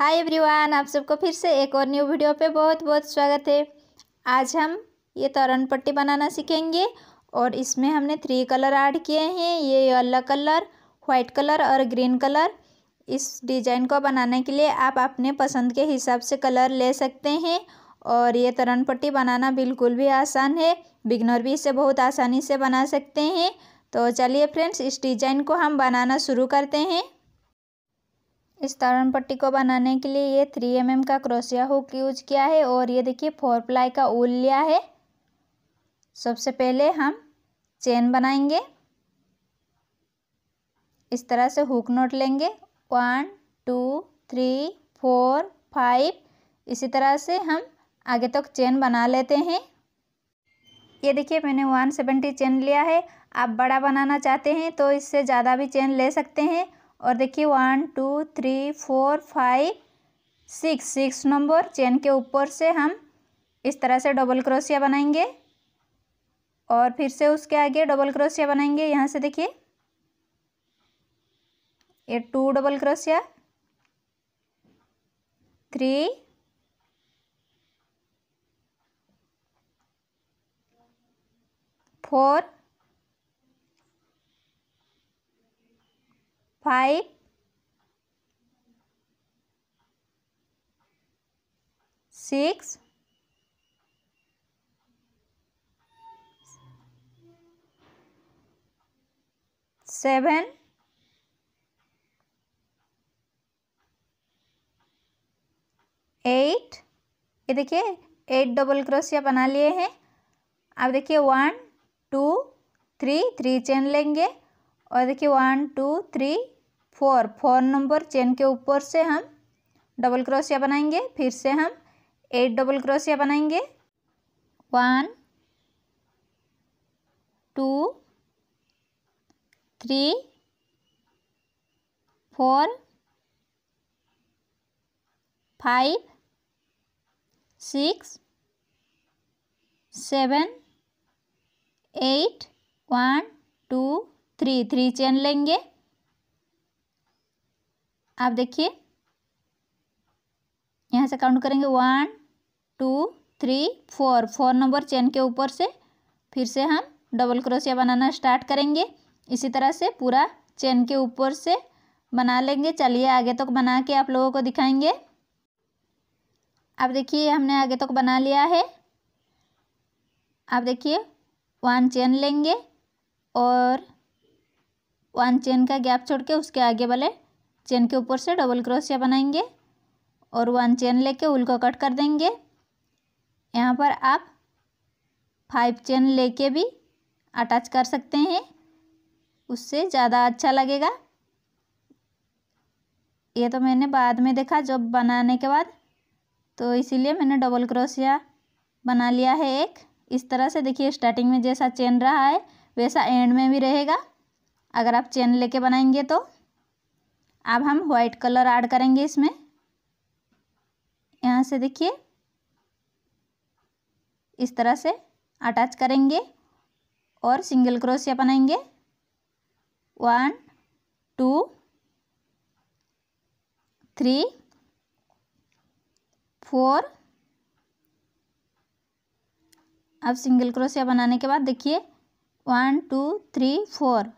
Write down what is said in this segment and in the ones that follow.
hi everyone आप सबको फिर से एक और न्यू वीडियो पे बहुत बहुत स्वागत है आज हम ये तरन पट्टी बनाना सीखेंगे और इसमें हमने थ्री कलर ऐड किए हैं ये येलो कलर वाइट कलर और ग्रीन कलर इस डिजाइन को बनाने के लिए आप अपने पसंद के हिसाब से कलर ले सकते हैं और ये तरन पट्टी बनाना बिल्कुल भी आसान है बिगनर भी इसे बहुत आसानी से बना सकते हैं तो चलिए फ्रेंड्स इस डिजाइन को हम बनाना शुरू करते हैं इस तारण पट्टी को बनाने के लिए ये थ्री एम एम का क्रोसिया हुक यूज किया है और ये देखिए फोर प्लाई का ऊल लिया है सबसे पहले हम चेन बनाएंगे इस तरह से हुक नोट लेंगे one two three four five इसी तरह से हम आगे तक चेन बना लेते हैं ये देखिए मैंने वन सेवेंटी चेन लिया है आप बड़ा बनाना चाहते हैं तो इससे ज़्यादा भी चेन ले सकते हैं और देखिए one two three four five six six number chain के ऊपर से हम इस तरह से डबल क्रोशिया बनाएंगे और फिर से उसके आगे डबल क्रोशिया बनाएंगे यहाँ से देखिए ये टू डबल क्रोशिया three four five six seven eight ये देखिए एट डबल क्रोशिया बना लिए हैं अब देखिए one two three three chain लेंगे और देखिए one two three four four number chain के ऊपर से हम डबल क्रोशिया बनाएंगे फिर से हम एट डबल क्रोशिया बनाएंगे one two three four five six seven eight one two three three chain लेंगे आप देखिए यहाँ से काउंट करेंगे one two three four four number chain के ऊपर से फिर से हम डबल क्रोशिया बनाना स्टार्ट करेंगे इसी तरह से पूरा चेन के ऊपर से बना लेंगे चलिए आगे तक तो बना के आप लोगों को दिखाएंगे आप देखिए हमने आगे तक तो बना लिया है आप देखिए वन चेन लेंगे और वन चेन का गैप छोड़ के उसके आगे वाले चेन के ऊपर से डबल क्रोशिया बनाएंगे और वन चेन लेके उल को कट कर देंगे यहाँ पर आप फाइव चेन लेके भी अटैच कर सकते हैं उससे ज़्यादा अच्छा लगेगा ये तो मैंने बाद में देखा जब बनाने के बाद तो इसीलिए मैंने डबल क्रोशिया बना लिया है एक इस तरह से देखिए स्टार्टिंग में जैसा चेन रहा है वैसा एंड में भी रहेगा अगर आप चेन लेके बनाएंगे तो अब हम व्हाइट कलर ऐड करेंगे इसमें यहाँ से देखिए इस तरह से अटैच करेंगे और सिंगल क्रोशिया बनाएंगे वन टू थ्री फोर अब सिंगल क्रोशिया बनाने के बाद देखिए वन टू थ्री फोर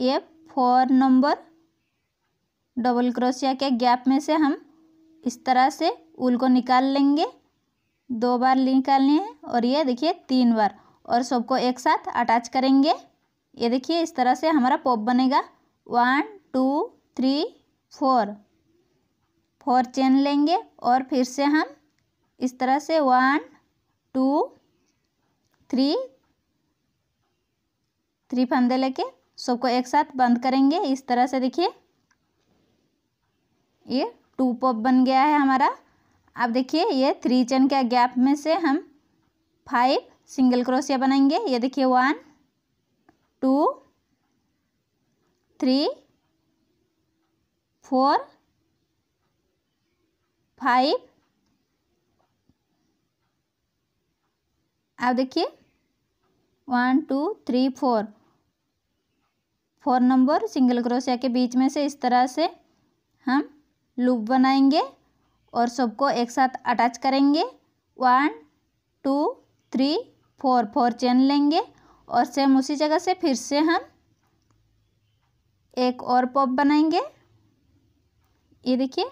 ये फोर नंबर डबल क्रोशिया के गैप में से हम इस तरह से ऊल को निकाल लेंगे दो बार निकालने हैं और ये देखिए तीन बार और सबको एक साथ अटैच करेंगे ये देखिए इस तरह से हमारा पॉप बनेगा one two three four four chain लेंगे और फिर से हम इस तरह से वन टू थ्री थ्री फंदे लेके सबको एक साथ बंद करेंगे इस तरह से देखिए ये टू पॉप बन गया है हमारा अब देखिए ये थ्री चेन का गैप में से हम फाइव सिंगल क्रोशिया बनाएंगे ये देखिए one two three four five अब देखिए one two three four four number single क्रोशिया के बीच में से इस तरह से हम लूप बनाएंगे और सबको एक साथ अटैच करेंगे one two three four four chain लेंगे और सेम उसी जगह से फिर से हम एक और पॉप बनाएंगे ये देखिए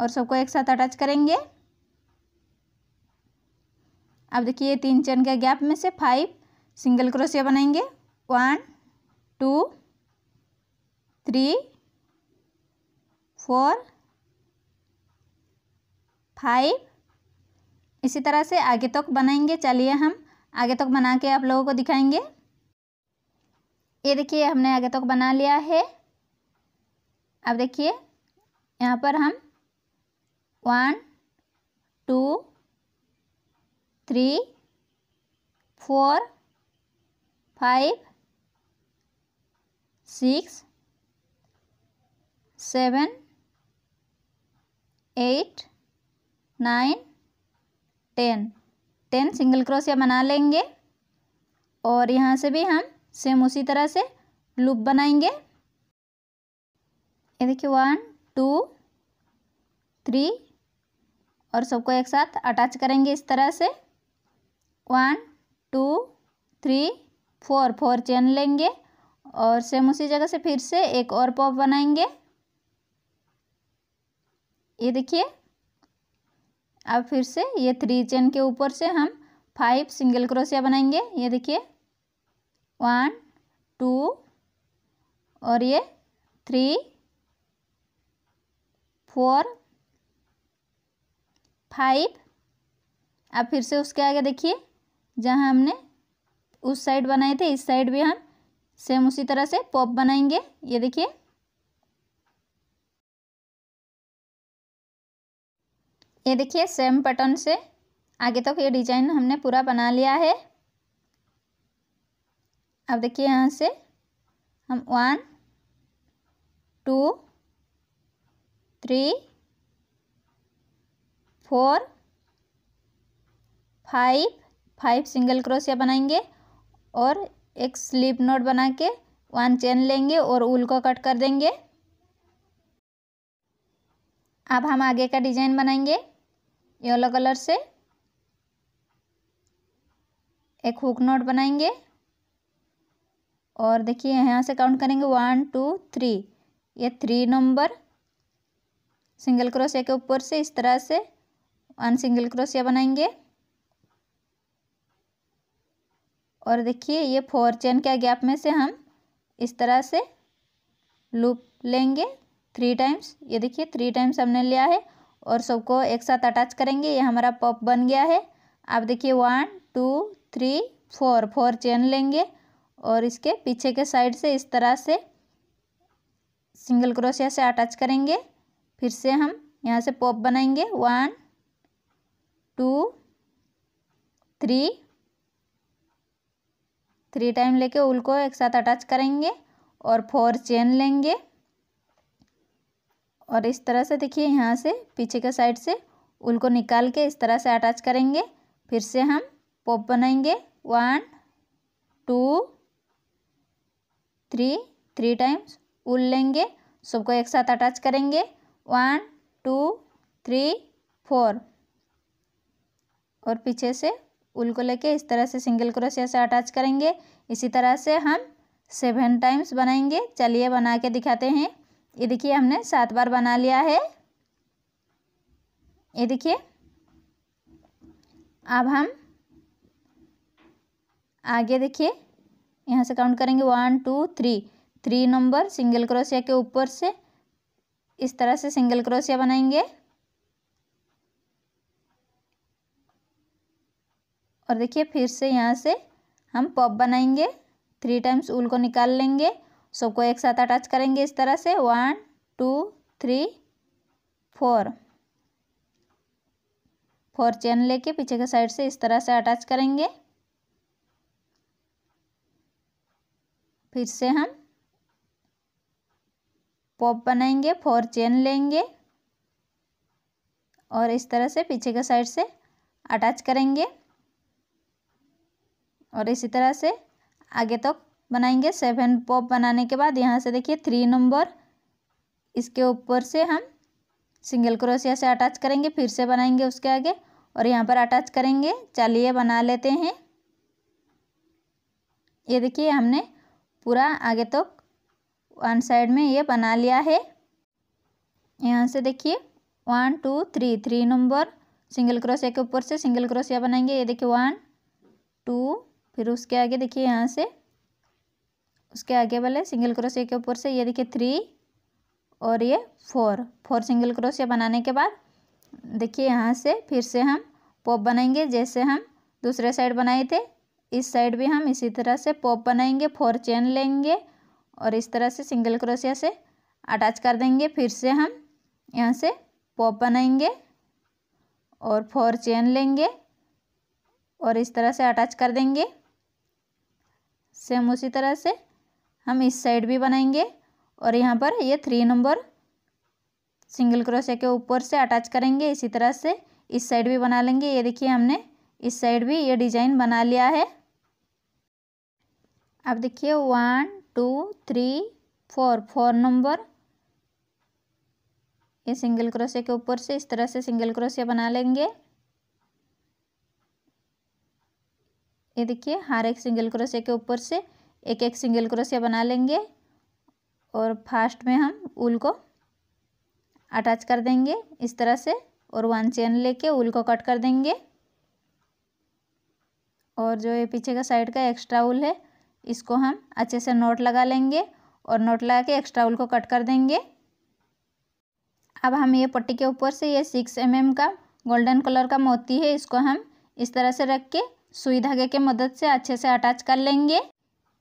और सबको एक साथ अटैच करेंगे अब देखिए तीन चेन के गैप में से फाइव सिंगल क्रोशिया बनाएंगे one two three four five इसी तरह से आगे तक बनाएंगे चलिए हम आगे तक बना के आप लोगों को दिखाएंगे ये देखिए हमने आगे तक बना लिया है अब देखिए यहाँ पर हम one two three four five six seven eight nine ten ten single क्रोशिया बना लेंगे और यहाँ से भी हम सेम उसी तरह से लूप बनाएंगे ये देखिए वन टू थ्री और सबको एक साथ अटैच करेंगे इस तरह से one two three four four chain लेंगे और सेम उसी जगह से फिर से एक और पॉप बनाएंगे ये देखिए अब फिर से ये थ्री चेन के ऊपर से हम फाइव सिंगल क्रोशिया बनाएंगे ये देखिए वन टू और ये थ्री फोर फाइव अब फिर से उसके आगे देखिए जहाँ हमने उस साइड बनाए थे इस साइड भी हम सेम उसी तरह से पॉप बनाएंगे ये देखिए ये देखिए सेम पैटर्न से आगे तक तो ये डिजाइन हमने पूरा बना लिया है अब देखिए यहाँ से हम one two three four five five single क्रोशिया बनाएंगे और एक स्लीप नोट बना के वन चेन लेंगे और उल को कट कर देंगे अब हम आगे का डिजाइन बनाएंगे येलो कलर से एक हुक नोट बनाएंगे और देखिए यहाँ से काउंट करेंगे वन टू थ्री ये थ्री नंबर सिंगल क्रोशिया के ऊपर से इस तरह से वन सिंगल क्रोशिया बनाएंगे और देखिए ये फोर चेन के गैप में से हम इस तरह से लूप लेंगे थ्री टाइम्स ये देखिए थ्री टाइम्स हमने लिया है और सबको एक साथ अटैच करेंगे ये हमारा पप बन गया है आप देखिए one two three four four chain लेंगे और इसके पीछे के साइड से इस तरह से सिंगल क्रोशिया से अटैच करेंगे फिर से हम यहाँ से पॉप बनाएंगे one two three three time लेके उल को एक साथ अटैच करेंगे और फोर चेन लेंगे और इस तरह से देखिए यहाँ से पीछे के साइड से उल को निकाल के इस तरह से अटैच करेंगे फिर से हम पॉप बनाएंगे one two three three times wool लेंगे सबको एक साथ अटैच करेंगे वन टू थ्री फोर और पीछे से उल को लेके इस तरह से सिंगल क्रोशिया से अटैच करेंगे इसी तरह से हम सेवन टाइम्स बनाएंगे चलिए बना के दिखाते हैं ये देखिए हमने सात बार बना लिया है ये देखिए अब हम आगे देखिए यहाँ से काउंट करेंगे one two three three number single क्रोशिया के ऊपर से इस तरह से सिंगल क्रोशिया बनाएंगे और देखिए फिर से यहाँ से हम पॉप बनाएंगे थ्री टाइम्स ऊल को निकाल लेंगे सबको एक साथ अटैच करेंगे इस तरह से one two three four four chain लेके पीछे के साइड से इस तरह से अटैच करेंगे फिर से हम पॉप बनाएंगे फोर चेन लेंगे और इस तरह से पीछे के साइड से अटैच करेंगे और इसी तरह से आगे तक तो बनाएंगे सेवन पॉप बनाने के बाद यहाँ से देखिए थ्री नंबर इसके ऊपर से हम सिंगल क्रोशिया से अटैच करेंगे फिर से बनाएंगे उसके आगे और यहाँ पर अटैच करेंगे चलिए बना लेते हैं ये देखिए हमने पूरा आगे तक तो वन साइड में ये बना लिया है यहाँ से देखिए one two three three number single क्रोशिया के ऊपर से सिंगल क्रोशिया बनाएंगे ये देखिए वन टू फिर उसके आगे देखिए यहाँ से उसके आगे वाले सिंगल क्रोशिया के ऊपर से ये देखिए थ्री और ये फोर फोर सिंगल क्रोशिया बनाने के बाद देखिए यहाँ से फिर से हम पॉप बनाएंगे जैसे हम दूसरे साइड बनाए थे इस साइड भी हम इसी तरह से पॉप बनाएंगे फोर चेन लेंगे और इस तरह से सिंगल क्रोशिया से अटैच कर देंगे फिर से हम यहाँ से पॉप बनाएंगे और फोर चेन लेंगे और इस तरह से अटैच कर देंगे सेम उसी तरह से हम इस साइड भी बनाएंगे और यहाँ पर ये थ्री नंबर सिंगल क्रोशिया के ऊपर से अटैच करेंगे इसी तरह से इस साइड भी बना लेंगे ये देखिए हमने इस साइड भी ये डिजाइन बना लिया है अब देखिए one two three four four number ये सिंगल क्रोशिया के ऊपर से इस तरह से सिंगल क्रोशिया बना लेंगे ये देखिए हर एक सिंगल क्रोशिया के ऊपर से एक एक सिंगल क्रोशिया बना लेंगे और फास्ट में हम उल को अटैच कर देंगे इस तरह से और वन चेन लेके उल को कट कर देंगे और जो ये पीछे का साइड का एक्स्ट्रा उल है इसको हम अच्छे से नोट लगा लेंगे और नोट लगा के एक्स्ट्रा उल को कट कर देंगे अब हम ये पट्टी के ऊपर से ये सिक्स एम mm का गोल्डन कलर का मोती है इसको हम इस तरह से रख के सुई धागे के मदद से अच्छे से अटैच कर लेंगे